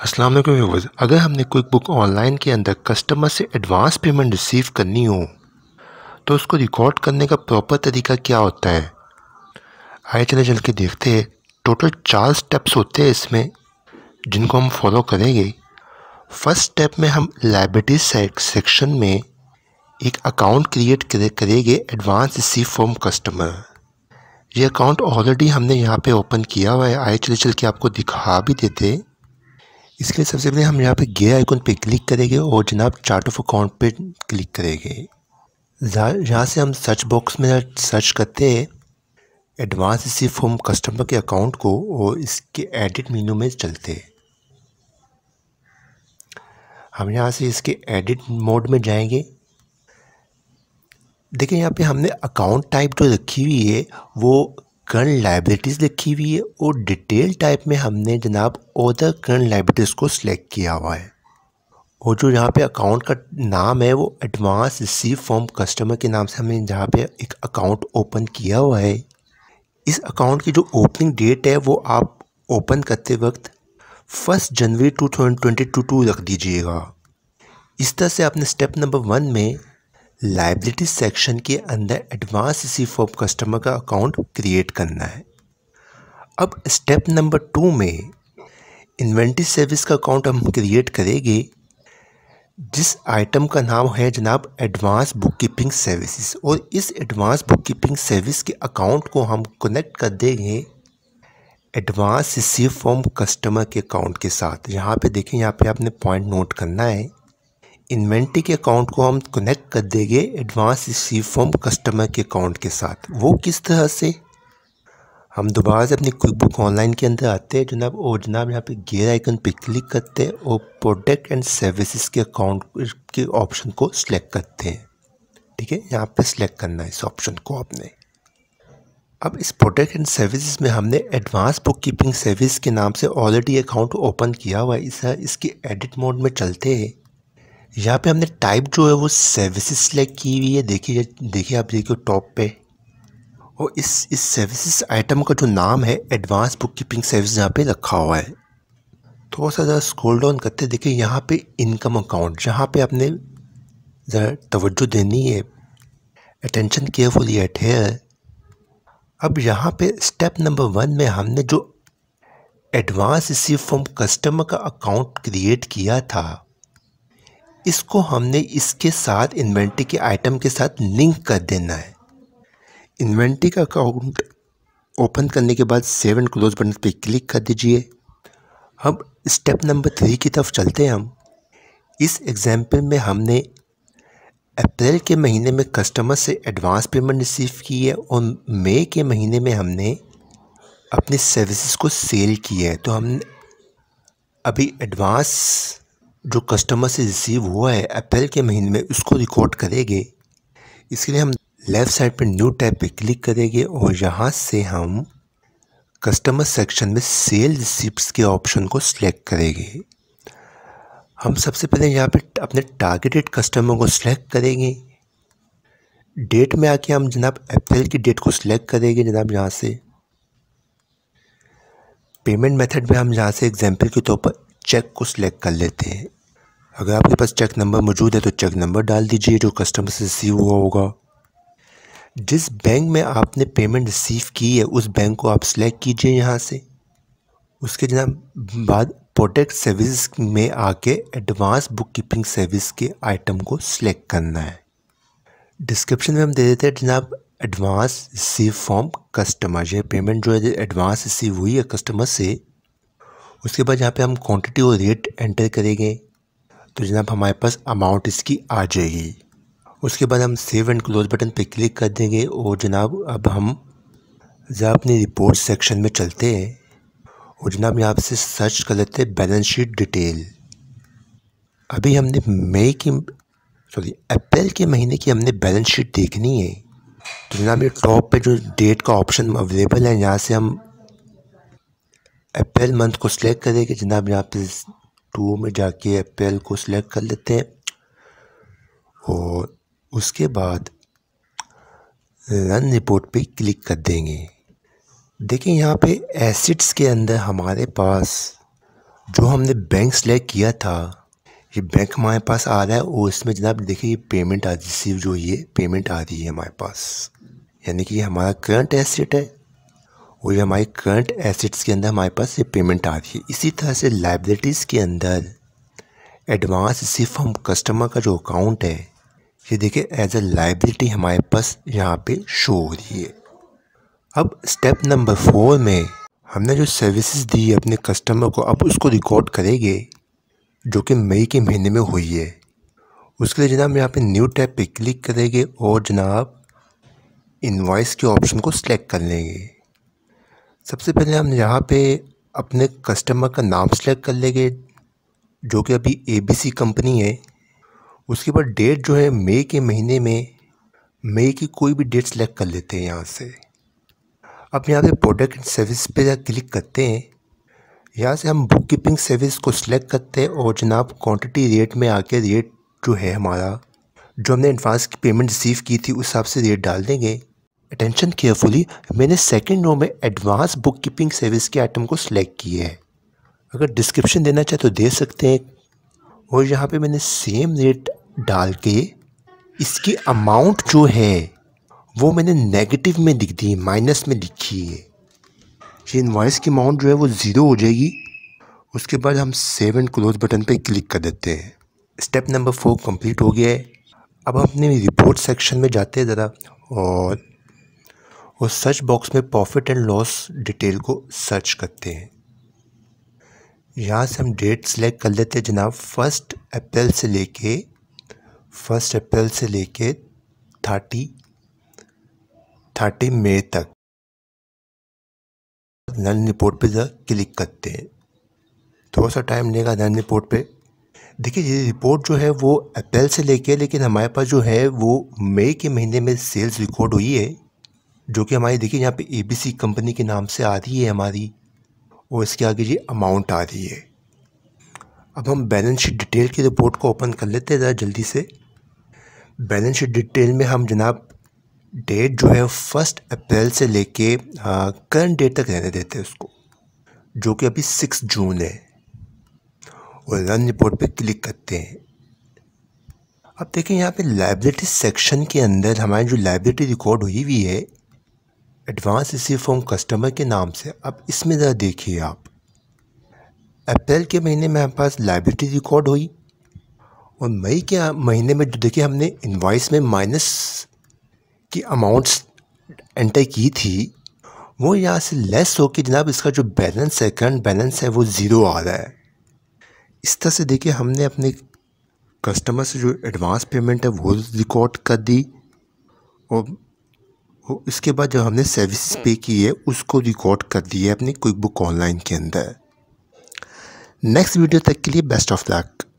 अस्सलाम वालेकुम व्यूवर्स अगर हमने कोई बुक ऑनलाइन के अंदर कस्टमर से एडवांस पेमेंट रिसीव करनी हो तो उसको रिकॉर्ड करने का प्रॉपर तरीका क्या होता है आए चले चल के देखते हैं टोटल चार स्टेप्स होते हैं इसमें जिनको हम फॉलो करेंगे फर्स्ट स्टेप में हम लाइब्रेटी सेक्शन में एक अकाउंट क्रिएट करेंगे एडवांस रिसीव फ्रॉम कस्टमर ये अकाउंट ऑलरेडी हमने यहाँ पे ओपन किया हुआ है आए चले चल के आपको दिखा भी देते हैं इसके लिए सबसे पहले हम यहाँ पे गेयर आइकन पे क्लिक करेंगे और जनाब चार्ट ऑफ अकाउंट पे क्लिक करेंगे यहाँ से हम सर्च बॉक्स में सर्च करते हैं एडवांस सिर्फ हम कस्टमर के अकाउंट को और इसके एडिट मीनू में चलते हैं हम यहाँ से इसके एडिट मोड में जाएंगे देखिए यहाँ पे हमने अकाउंट टाइप जो रखी हुई है वो करंट लाइब्रेटीज लिखी हुई है और डिटेल टाइप में हमने जनाब ओदर करंट लाइब्रेटीज को सिलेक्ट किया हुआ है और जो यहाँ पे अकाउंट का नाम है वो एडवांस रिसीव फॉर्म कस्टमर के नाम से हमने जहाँ पे एक अकाउंट ओपन किया हुआ है इस अकाउंट की जो ओपनिंग डेट है वो आप ओपन करते वक्त first January two thousand twenty two two रख दीजिएगा इस तरह से आपने स्टेप नंबर वन में लाइबिलिटी सेक्शन के अंदर एडवांस सी फॉर्म कस्टमर का अकाउंट क्रिएट करना है अब स्टेप नंबर टू में इन्वेंट्री सर्विस का अकाउंट हम क्रिएट करेंगे जिस आइटम का नाम है जनाब एडवांस बुक कीपिंग सर्विसेज और इस एडवांस बुक कीपिंग सर्विस के अकाउंट को हम कनेक्ट कर देंगे एडवांस रिसीव फॉर्म कस्टमर के अकाउंट के साथ यहाँ पे देखें यहाँ पे आपने पॉइंट नोट करना है इन्वेंट्री के अकाउंट को हम कनेक्ट कर देंगे एडवांस रिसीव फॉर्म कस्टमर के अकाउंट के साथ वो किस तरह से हम दोबारा से अपनी क्विक बुक ऑनलाइन के अंदर आते हैं जनाब और जनाब यहाँ पे गेयर आइकन पे क्लिक करते हैं और प्रोडक्ट एंड सर्विसेज के अकाउंट के ऑप्शन को सिलेक्ट करते हैं ठीक है यहाँ पे सिलेक्ट करना है इस ऑप्शन को आपने अब इस प्रोडक्ट एंड सर्विसेज में हमने एडवांस बुक कीपिंग सर्विस के नाम से ऑलरेडी अकाउंट ओपन किया हुआ है इस इसके एडिट मोड में चलते हैं यहाँ पे हमने टाइप जो है वो सर्विसेज सेलेक्ट की हुई है देखिए देखिए आप देखिए टॉप पे और इस इस सर्विसेज आइटम का जो नाम है एडवांस बुक कीपिंग सर्विस यहाँ पे रखा हुआ है थोड़ा सा ज़रा स्क्रॉल डाउन करते देखिए यहाँ पे इनकम अकाउंट जहाँ पे आपने ज़रा तवज्जो देनी है अटेंशन केयरफुल एट हेयर अब यहाँ पे स्टेप नंबर वन में हमने जो एडवांस रिसीव फ्रॉम कस्टमर का अकाउंट क्रिएट किया था इसको हमने इसके साथ इन्वेंट्री के आइटम के साथ लिंक कर देना है इन्वेंट्री का अकाउंट ओपन करने के बाद सेवन क्लोज बटन पर क्लिक कर दीजिए हम स्टेप नंबर थ्री की तरफ चलते हैं हम इस एग्जाम्पल में हमने अप्रैल के महीने में कस्टमर से एडवांस पेमेंट रिसीव की है और मई के महीने में हमने अपनी सर्विसेज को सेल की है तो हम अभी एडवांस जो कस्टमर से रिसीव हुआ है अप्रैल के महीने में उसको रिकॉर्ड करेंगे इसके लिए हम लेफ़्ट साइड पर न्यू टैब पर क्लिक करेंगे और यहाँ से हम कस्टमर सेक्शन में सेल रिसिप्ट के ऑप्शन को सिलेक्ट करेंगे हम सबसे पहले यहाँ पे अपने टारगेटेड कस्टमर को सिलेक्ट करेंगे डेट में आके हम जनाब अप्रैल की डेट को सिलेक्ट करेंगे जनाब यहाँ से पेमेंट मेथड में हम यहाँ से एग्जांपल के तौर पर चेक को सिलेक्ट कर लेते हैं अगर आपके पास चेक नंबर मौजूद है तो चेक नंबर डाल दीजिए जो कस्टमर से रिसीव हुआ होगा जिस बैंक में आपने पेमेंट रिसीव की है उस बैंक को आप सिलेक्ट कीजिए यहाँ से उसके जना बाद प्रोडक्ट सर्विस में आके एडवांस बुक कीपिंग सर्विस के आइटम को सिलेक्ट करना है डिस्क्रिप्शन में हम दे देते हैं जनाब एडवांस रिसीव फॉर्म कस्टमर ये पेमेंट जो है एडवांस रिसीव हुई है कस्टमर से उसके बाद यहाँ पे हम क्वांटिटी और रेट एंटर करेंगे तो जनाब हमारे पास अमाउंट इसकी आ जाएगी उसके बाद हम सेव एंड क्लोज बटन पे क्लिक कर देंगे और जनाब अब हम जरा अपने रिपोर्ट सेक्शन में चलते हैं और जनाब यहाँ से सर्च कर लेते हैं बैलेंस शीट डिटेल अभी हमने मई की सॉरी अप्रैल के महीने की हमने बैलेंस शीट देखनी है तो जनाब ये टॉप पे जो डेट का ऑप्शन अवेलेबल है यहाँ से हम अप्रैल मंथ को सिलेक्ट करेंगे जनाब यहाँ पे टू में जाके अप्रैल को सिलेक्ट कर लेते हैं और उसके बाद रन रिपोर्ट पे क्लिक कर देंगे देखें यहाँ पे एसिड्स के अंदर हमारे पास जो हमने बैंक सेलेक्ट किया था ये बैंक हमारे पास आ रहा है और इसमें जनाब देखिए ये पेमेंट आ रिसीव जो ये पेमेंट आ रही है हमारे पास यानी कि ये हमारा करंट एसेट है वो ये हमारे करंट एसिड्स के अंदर हमारे पास ये पेमेंट आ रही है इसी तरह से लाइब्रेटीज के अंदर एडवांस सिर्फ हम कस्टमर का जो अकाउंट है ये देखिए एज अ लाइब्रेटी हमारे पास यहाँ पे शो हो रही है अब स्टेप नंबर फोर में हमने जो सर्विसेज दी है अपने कस्टमर को अब उसको रिकॉर्ड करेंगे जो कि मई के महीने में हुई है उसके लिए जनाब यहाँ पे न्यू टैब पे क्लिक करेंगे और जनाब इन्वाइस के ऑप्शन को सिलेक्ट कर लेंगे सबसे पहले हम यहाँ पे अपने कस्टमर का नाम सेलेक्ट कर लेंगे जो कि अभी एबीसी कंपनी है उसके बाद डेट जो है मई के महीने में मई की कोई भी डेट सेलेक्ट कर लेते हैं यहाँ से अब यहाँ पे प्रोडक्ट एंड सर्विस पे क्लिक करते हैं यहाँ से हम बुक कीपिंग सर्विस को सिलेक्ट करते हैं और जनाब क्वांटिटी रेट में आके रेट जो है हमारा जो हमने एडवांस की पेमेंट रिसीव की थी उस हिसाब से रेट डाल देंगे अटेंशन केयरफुली मैंने सेकेंड रो में एडवांस बुक कीपिंग सर्विस के आइटम को सिलेक्ट किए हैं अगर डिस्क्रिप्शन देना चाहे तो दे सकते हैं और यहाँ पे मैंने सेम रेट डाल के इसकी अमाउंट जो है वो मैंने नेगेटिव में लिख दी माइनस में लिखी है ये इन्वाइस की अमाउंट जो है वो ज़ीरो हो जाएगी उसके बाद हम सेव एंड क्लोज बटन पे क्लिक कर देते हैं स्टेप नंबर फोर कंप्लीट हो गया है अब अपने रिपोर्ट सेक्शन में जाते हैं ज़रा और वो सर्च बॉक्स में प्रॉफिट एंड लॉस डिटेल को सर्च करते हैं यहाँ से हम डेट सेलेक्ट कर लेते हैं जनाब फर्स्ट अप्रैल से लेके फर्स्ट अप्रैल से लेके थर्टी थर्टी मई तक नन रिपोर्ट पे ज़रा क्लिक करते हैं थोड़ा सा टाइम लेगा नन रिपोर्ट पे देखिए ये रिपोर्ट जो है वो अप्रैल से लेके लेकिन हमारे पास जो है वो मई के महीने में सेल्स रिकॉर्ड हुई है जो कि हमारी देखिए यहाँ पे एबीसी कंपनी के नाम से आ रही है हमारी और इसके आगे जी अमाउंट आ रही है अब हम बैलेंस शीट डिटेल की रिपोर्ट को ओपन कर लेते हैं ज़रा जल्दी से बैलेंस शीट डिटेल में हम जनाब डेट जो है फर्स्ट अप्रैल से लेके करंट डेट तक रहने देते हैं उसको जो कि अभी सिक्स जून है और रन रिपोर्ट पे क्लिक करते हैं अब देखें यहाँ पे लाइब्रेटी सेक्शन के अंदर हमारी जो लाइब्रेटरी रिकॉर्ड हुई हुई है एडवांस रिसीव फॉर्म कस्टमर के नाम से अब इसमें ज़रा देखिए आप अप्रैल के महीने में हमारे पास लाइब्रेरी रिकॉर्ड हुई और मई के महीने में जो देखिए हमने इन्वाइस में माइनस की अमाउंट्स एंटर की थी वो यहाँ से लेस हो के जनाब इसका जो बैलेंस है करंट बैलेंस है वो ज़ीरो आ रहा है इस तरह से देखिए हमने अपने कस्टमर से जो एडवांस पेमेंट है वो रिकॉर्ड कर दी और और इसके बाद जो हमने सर्विस हम्म। पे की है उसको रिकॉर्ड कर दिया है अपनी क्विक बुक ऑनलाइन के अंदर नेक्स्ट वीडियो तक के लिए बेस्ट ऑफ लक